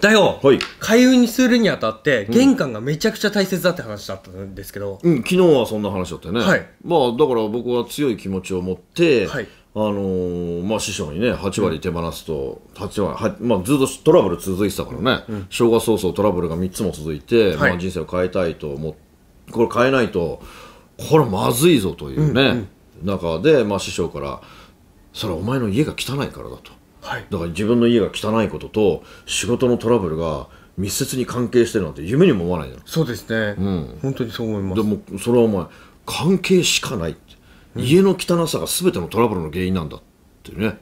だよ、はい、開運にするにあたって玄関がめちゃくちゃ大切だって話だったんですけど、うん、昨日はそんな話だったよね、はい、まあだから僕は強い気持ちを持って、はい、あのー、まあ師匠にね8割手放すと、8割まあ、ずっとトラブル続いてたからね、うん、正月早々トラブルが3つも続いて、まあ、人生を変えたいと思これ変えないとこれまずいぞというね、うんうん、中で、まあ、師匠から「それはお前の家が汚いからだ」と。はい、だから自分の家が汚いことと仕事のトラブルが密接に関係してるなんて夢にも思わないじゃんそうですね、うん、本当にそう思いますでもそれはお前関係しかないうん、家の汚さが全てのトラブルの原因なんだってね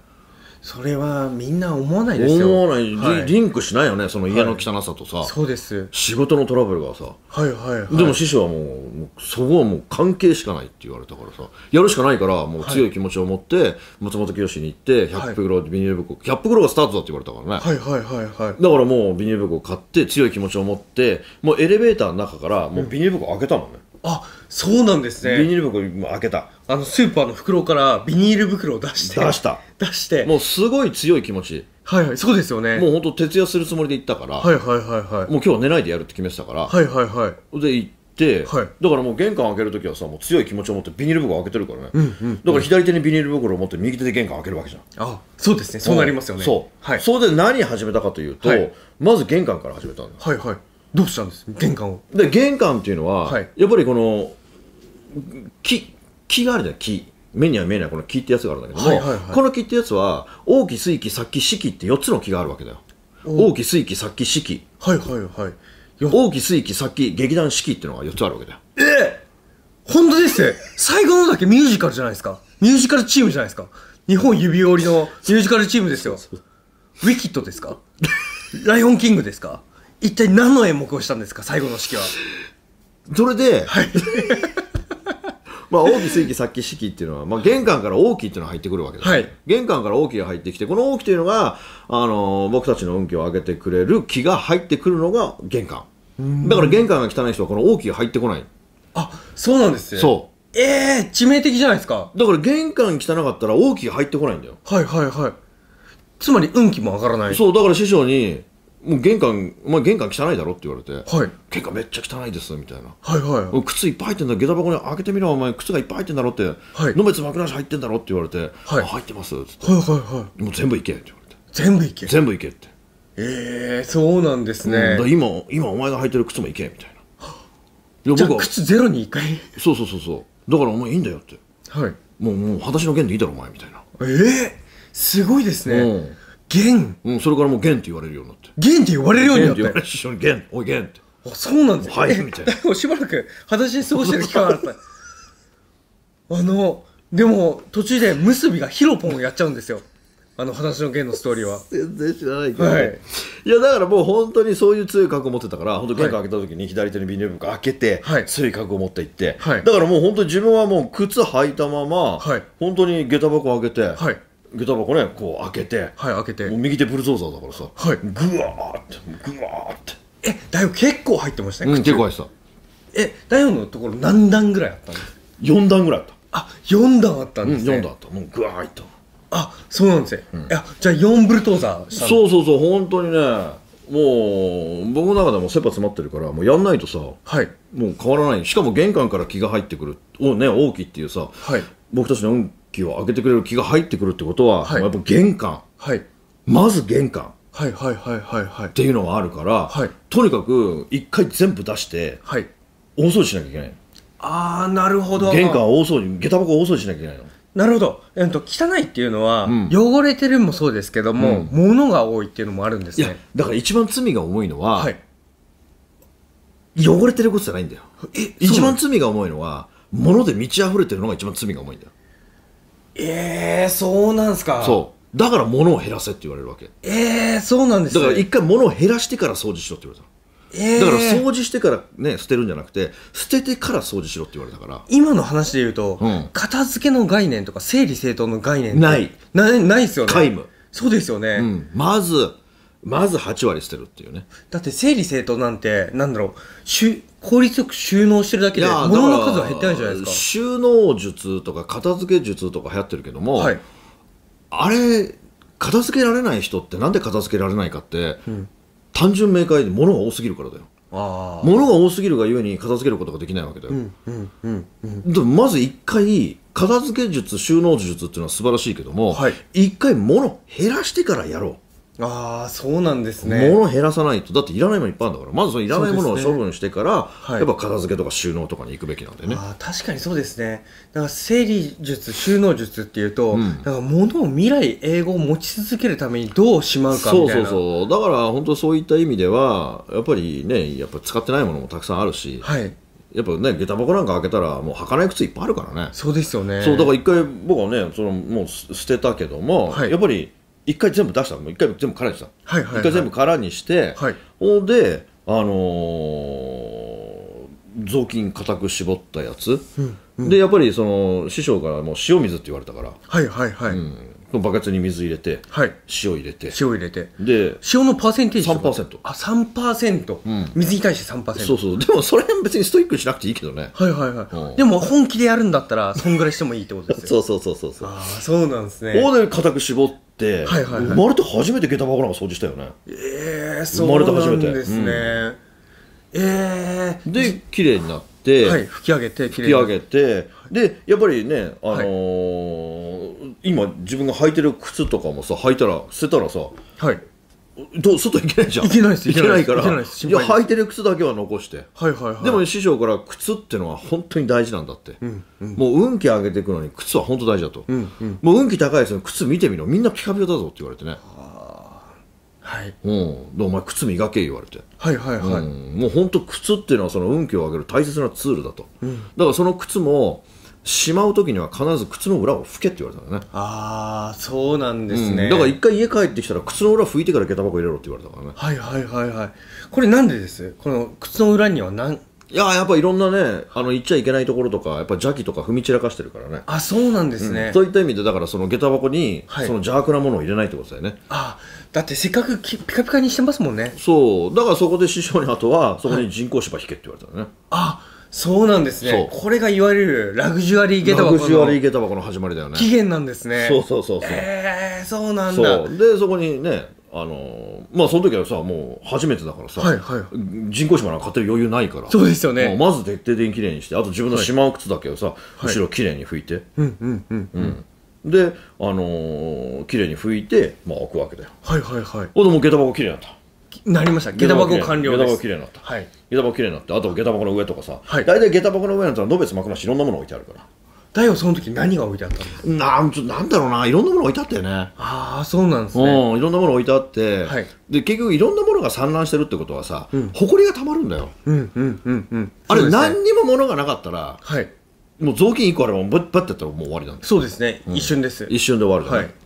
それはみんな思わないですよ思わない、はい、リンクしないよねその家の汚さとさ、はい、そうです仕事のトラブルがさはいはい、はい、でも師匠はもうもうそこはもう関係しかないって言われたからさやるしかないからもう強い気持ちを持って、松本清に行って100袋、ビニール袋100袋がスタートだって言われたからねはいはいはいはいだからもうビニール袋買って強い気持ちを持ってもうエレベーターの中からもうビニール袋開けたもんね、うんあそうなんですねビニール袋も開けたあのスーパーの袋からビニール袋を出して出した出してもうすごい強い気持ちはいはいそうですよねもう本当徹夜するつもりで行ったからはいはいはいはいもう今日は寝ないでやるって決めてたからはいはいはいで行ってはい、だからもう玄関開けるときはさもう強い気持ちを持ってビニール袋開けてるからね、うんうん、うん、だから左手にビニール袋を持って右手で玄関開けるわけじゃんあそうですねそうなりますよねそう、はい、それで何始めたかというと、はい、まず玄関から始めたんだはいはいどうしたんです玄関をで玄関っていうのは、はい、やっぱりこの木木があるじゃん木目には見えないこの木ってやつがあるんだけども、はいはいはい、この木ってやつは大き水木殺気四季って4つの木があるわけだよ大き水木殺気四季はいはいはい大き水木殺気劇団四季っていうのが4つあるわけだよええ本当です最後のだけミュージカルじゃないですかミュージカルチームじゃないですか日本指折りのミュージカルチームですよウィキッドですかライオンキングですか一体何の演目をしたんですか最後の式はそれで、はい、まあ、大き、水気、殺気、式っていうのは、まあ、玄関から大きっていうのが入ってくるわけです、はい、玄関から大きが入ってきて、この大きというのが、あのー、僕たちの運気を上げてくれる気が入ってくるのが玄関。だから玄関が汚い人はこの大きが入ってこない。あ、そうなんですよそう。ええー、致命的じゃないですか。だから玄関汚かったら大きが入ってこないんだよ。はいはいはい。つまり運気も上がらない。そう、だから師匠に、もう玄関、お前玄関汚いだろって言われて、はい、玄関めっちゃ汚いですみたいな、はいはい、靴いっぱい入ってんだ、下駄箱に開けてみろ、お前、靴がいっぱい入ってんだろって、はい、野別枕し入ってんだろって言われて、はい、入ってますって、はいはいはい、もう全部いけって言われて、全部いけ全部いけって。ええー、そうなんですね。うん、今、今お前が履いてる靴もいけみたいな。いや僕は靴ゼロに一回そうそうそうそう。だからお前いいんだよって。はい。もう、もう、裸足の件でいいだろ、お前みたいな。ええー、すごいですね。うん元うん、それからもうンって言われるようになって。ンって言われるようになって。元って言われるおい元って。あそうなんですよ。はいみたいな もしばらく裸足で過ごしてる期間があった。あの、でも途中で結びがヒロポンをやっちゃうんですよ。あの、裸足の弦のストーリーは。全然知らないけど、はいい、やだからもう本当にそういう強い覚悟を持ってたから本当玄関開けた時に左手のビニール袋開けて、はい強い覚悟を持って行って、はいだからもう本当に自分はもう靴履いたまま、はい本当に下駄箱開けて、はい下駄箱ねこう開けてはい開けてもう右手ブルゾーザーだからさはいグワーってグワーってえ大悟結構入ってましたね、うん、結構入ってたえ大悟のところ何段ぐらいあったんですか4段ぐらいあったあ四4段あったんですね、うん、4段あったもうグワーッとあそうなんですね、うん、いやじゃあ4ブルトーザーしたそうそうそう本当にねもう僕の中でも切羽詰まってるからもうやんないとさ、はい、もう変わらないしかも玄関から気が入ってくるおね大きいっていうさ、はい、僕たちの運器を開けてくれる気が入ってくるってことは、はい、やっぱ玄関、はい、まず玄関、はいはいはいはいはい、っていうのがあるから、はい、とにかく一回全部出して、はい、大掃除しなきゃいけないああなるほど玄関大掃除下駄箱大掃除しなきゃいけないのなるほど、えっと、汚いっていうのは、うん、汚れてるもそうですけども、うん、物が多いっていうのもあるんですねだから一番罪が重いのは、はい、汚れてることじゃないんだよ一番罪が重いのは物で満ち溢れてるのが一番罪が重いんだよええー、そうなんですかそうだから物を減らせって言われるわけええー、そうなんです、だから一回物を減らしてから掃除しろって言われたえー、だから掃除してからね捨てるんじゃなくて捨ててから掃除しろって言われたから今の話で言うと、うん、片付けの概念とか整理整頓の概念ないないないですよね皆無そうですよね、うん、まずまず8割捨てるっていうねだって整理整頓なんてなんだろう効率よく収納してるだけで物の数は減ってないじゃないですか収納術とか片付け術とか流行ってるけども、はい、あれ片付けられない人ってなんで片付けられないかって、うん、単純明快で物が多すぎるからだよ物が多すぎるがゆえに片付けることができないわけだよ、まず一回片付け術収納術っていうのは素晴らしいけども一、はい、回物減らしてからやろうああそうなんですね物減らさないとだっていらないものいっぱいあるんだからまずそのいらないものを処分してから、ねはい、やっぱ片付けとか収納とかに行くべきなんでねあ確かにそうですねだから整理術収納術っていうと、うん、だから物を未来英語を持ち続けるためにどうしまうかみたいなそうそうそうだから本当そういった意味ではやっぱりねやっぱ使ってないものもたくさんあるし、はい、やっぱね下駄箱なんか開けたらもう履かない靴いっぱいあるからねそうですよねそうだから一回僕はねそのもう捨てたけども、はい、やっぱり一回全部出したの一回全部空にしたはいはい、一回全部空にしてはほんであのー、雑巾固く絞ったやつ、うんうん、でやっぱりその師匠からもう塩水って言われたからはいはいはい、うん、バケツに水入れて、はい、塩入れて塩入れてで塩のパーセンテージ3%あ三3%、うん、水に対して3%そうそうでもそれ別にストイックしなくていいけどねはいはいはい、うん、でも本気でやるんだったらそんぐらいしてもいいってことですよ そうそうそうそうそうああそうなんですねほんで固く絞っ、はいはいはい、生まれて初めて下駄箱なんか掃除したよねええー、そうなんですね、うん、ええー、で綺麗になって、はい、拭き上げて拭き上げてでやっぱりね、あのーはい、今自分が履いてる靴とかもさ履いたら捨てたらさ、はい、どう外行けないじゃん行けないですけないから履いてる靴だけは残して、はいはいはい、でも師匠から靴ってのは本当に大事なんだって、もう運気上げていくのに靴は本当大事だと、もう運気高いやつの靴見てみろみんなピカピカだぞって言われてねはい、うん、お前靴磨け言われてはいはいはい、もう本当靴っていうのはその運気を上げる大切なツールだと、だからその靴もしまう時には必ず靴の裏を拭けって言われたんだねああそうなんですね、うん、だから一回家帰ってきたら靴の裏拭いてから下駄箱入れろって言われたからねはいはいはいはいこれなんでですこの靴の裏には何いややっぱいろんなねあの行っちゃいけないところとかやっぱ邪気とか踏み散らかしてるからねあそうなんですね、うん、そういった意味でだからその下駄箱に、その邪悪なものを入れないってことだよねあだってせっかくピカピカにしてますもんねそうだからそこで師匠にあとはそこに人工芝引けって言われたのね、はい、あそうなんですねこれがいわれるラグジュアリー下駄箱のラグジュアリー下駄箱の始まりだよね起源なんですねそうそうそうそうえー、そうなんだでそこにねあのまあその時はさもう初めてだからさ、はいはい、人工芝なんか買ってる余裕ないからそうですよねまず徹底的にきれいにしてあと自分のしまう靴だけをさ、はい、後ろきれいに拭いて、はい、うんうんうんうんであのー、きれいに拭いてまあ置くわけだよはいはいはいほんもう下駄箱きれいになったなりました下駄箱完了です下駄箱きれいになった、はい、下駄箱綺麗になってあと下駄箱の上とかさ、はい、大体下駄箱の上なんてのはくましいろんなもの置いてあるからだよその時何が置いてあったんですなんちょなんだろうないろんなもの置いてあったよねああそうなんですねうんいろんなもの置いてあって、はい、で結局いろんなものが散乱してるってことはさ、うん、りがたまるんだようんうんうんうんあれ、何にもものがなかったらはいもう雑巾1個あればバッてやったらもう終わりなんだそうですね、うん、一瞬です一瞬で終わる、ね、はい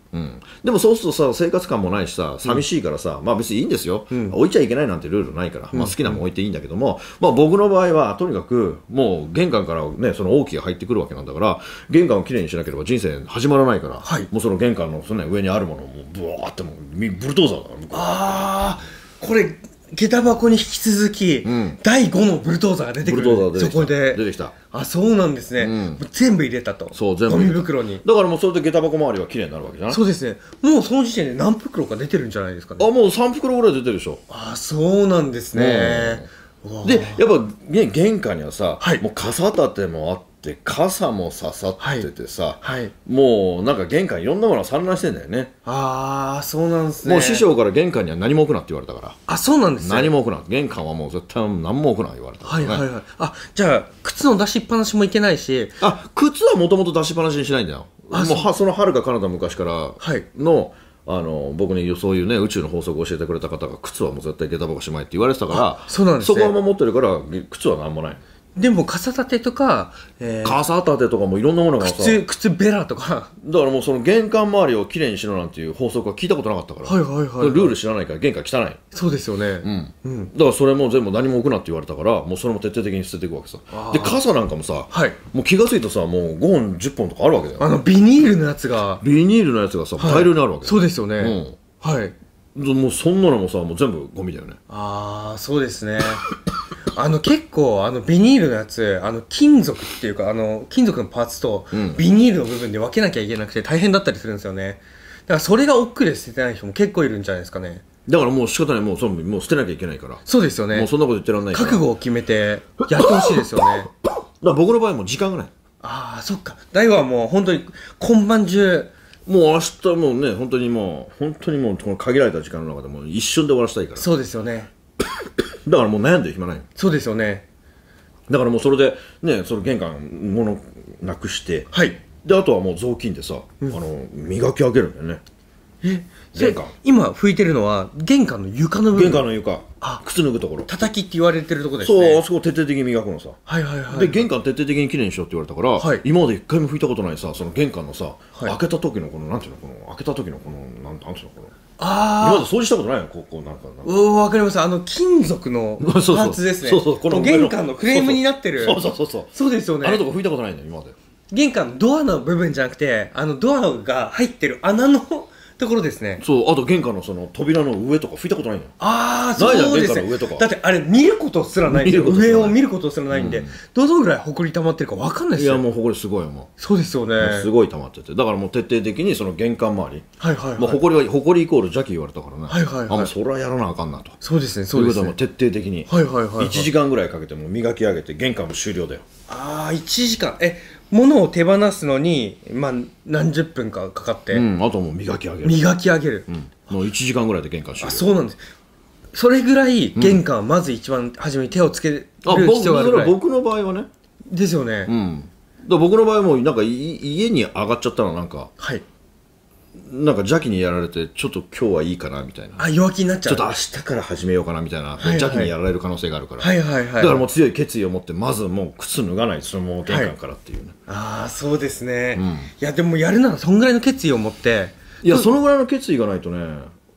でもそうするとさ生活感もないしさ寂しいからさ、うん、まあ別にいいんですよ、うん、置いちゃいけないなんてルールないから、まあ、好きなもん置いていいんだけども、まあ、僕の場合はとにかくもう玄関から、ね、その大きが入ってくるわけなんだから玄関をきれいにしなければ人生始まらないから、はい、もうその玄関のその、ね、上にあるものをもうってもうブルドーザーだからああこれ下駄箱に引き続き、第5のブルドーザーが出てくるそこで出てきたあそうなんですね、うん、全部入れたとそう全部ゴミ袋にだからもうそれで下駄箱周りは綺麗になるわけじゃないそうですねもうその時点で何袋か出てるんじゃないですか、ね、あもう3袋ぐらい出てるでしょあそうなんですね、うん、でやっぱ、ね、玄関にはさ、はい、もう傘立てもあってって傘も刺さっててさ、はいはい、もうなんか玄関いろんなもの散乱してんだよねああそうなんですねもう師匠から玄関には何も置くなって言われたからあそうなんですね何も置くな玄関はもう絶対何も置くな言われた、ね、はいはいはいあじゃあ靴の出しっぱなしもいけないしあ靴はもともと出しっぱなしにしないんだよもうはそのはるか彼方昔からの、はいあの僕にそういうね宇宙の法則を教えてくれた方が靴はもう絶対下駄箱しまいって言われてたからそこは守ってるから靴は何もないでも傘立てとか、えー、傘立てとかもいろんなものがさ靴靴べらとかだからもうその玄関周りをきれいにしろなんていう法則は聞いたことなかったから、はいはいはいはい、ルール知らないから玄関汚いそうですよね、うんうん、だからそれも全部何も置くなって言われたからもうそれも徹底的に捨てていくわけさで傘なんかもさ、はい、もう気が付いたさもう5本10本とかあるわけだよあのビニールのやつがビニールのやつがさ、大量にあるわけそうですよね、うん、はいもうそんなのもさもう全部ゴミだよねああそうですね あの結構あのビニールのやつあの金属っていうかあの金属のパーツとビニールの部分で分けなきゃいけなくて大変だったりするんですよねだからそれが億劫で捨ててない人も結構いるんじゃないですかねだからもう仕方ないもうそもう捨てなきゃいけないからそうですよねもうそんなこと言ってらんないから覚悟を決めてやってほしいですよねだから僕の場合も時間がないああそっか大悟はもう本当に今晩中もう明日もうね本当にもう本当にもうこの限られた時間の中でも一瞬で終わらせたいからそうですよねだからもう悩んでる暇ないそうですよねだからもうそれでねその玄関物なくしてはいであとはもう雑巾でさ、うんあの磨き上げるんだよねえ玄関今拭いてるのは玄関の床の部分玄関の床あ靴脱ぐところ叩きって言われてるとこですねそうあそこ徹底的に磨くのさはいはいはいで玄関徹底的にきれいにしようって言われたから、はい、今まで一回も拭いたことないさその玄関のさ、はい、開けた時のこのなんていうのこの開けた時のこのなんていうのこのああ今まで掃除したことないのここなんかなおわかりますあの金属の パーツですねそうそうこの玄関のフレームになってるそうそうそうそうそうですよねあのとこ拭いたことないんだよ今まで玄関ドアの部分じゃなくてあのドアが入ってる穴のところですねそうあと玄関のその扉の上とか拭いたことないのああそうですね上とかだってあれ見ることすらない上を見ることすらないんで、うん、どのぐらい埃溜まってるか分かんないですよいやもう埃すごいもうそうですよねすごい溜まっててだからもう徹底的にその玄関周りはいはい、はい、まあ、埃は埃イコール邪気言われたからねはいはい、はい、あそれはやらなあかんなとそうですねそうですねということは徹底的にはいはいはい、はい、1時間ぐらいかけても磨き上げて玄関も終了だよああ1時間え物を手放すのに、まあ、何十分かかかって、うん、あともう磨き上げる、磨き上げる、うん、もう1時間ぐらいで玄関しあそうなんですそれぐらい玄関はまず一番初めに手をつけるあ僕必要があるそれは僕の場合はねですよね、うんだ僕の場合もなんかい家に上がっちゃったらなんかはいなんか邪気にやられてちょっと今日はいいかなみたいなあ弱気になっちゃうちょっと明日から始めようかなみたいな、はいはい、邪気にやられる可能性があるから、はいはいはい、だからもう強い決意を持ってまずもう靴脱がないそのまま玄関からっていうね、はい、ああそうですね、うん、いやでもやるならそんぐらいの決意を持っていやそのぐらいの決意がないとね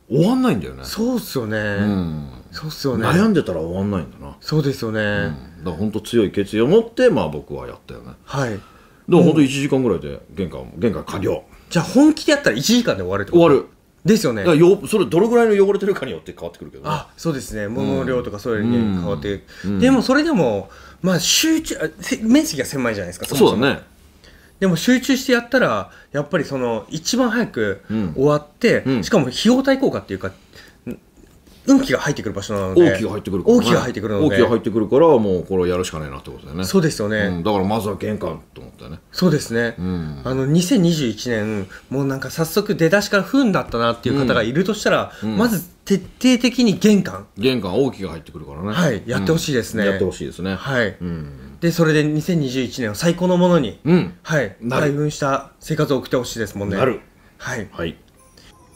終わんないんだよねそうっすよね、うん、そうっすよね悩んでたら終わんないんだなそうですよね、うん、だから本当強い決意を持ってまあ僕はやったよねはいでも本当1時間ぐらいで玄関玄関完了じゃあ本気でやったら1時間で終わるってこと終わるですよねよそれどれぐらいの汚れてるかによって変わってくるけど、ね、あそうですね物の量とかそれに変わって、うん、でもそれでもまあ集中面積が狭いじゃないですかそうだねでも集中してやったらやっぱりその一番早く終わって、うんうん、しかも費用対効果っていうか運気が入ってくる場所なので、大きが入ってくるから、ね、大きが入ってくるので、大きが入ってくるから、もうこれをやるしかないなってことだよね。そうですよね、うん、だからまずは玄関と思ったよね。そうですね。うん、あの2021年もうなんか早速出だしから不運だったなっていう方がいるとしたら、うん、まず徹底的に玄関。玄関大きが入ってくるからね。はい、やってほしいですね。やってほしいですね。はい。でそれで2021年を最高のものに、はい、開分した生活を送ってほしいですもんね。なる。はい。はい。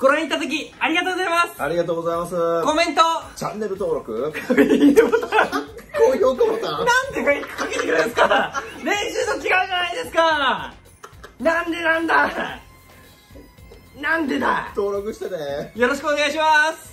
ご覧いただきありがとうございますありがとうございますコメントチャンネル登録ボタン高評価ボタンなんでかけてくれるんですか 練習と違うじゃないですかなんでなんだなんでだ登録してねよろしくお願いします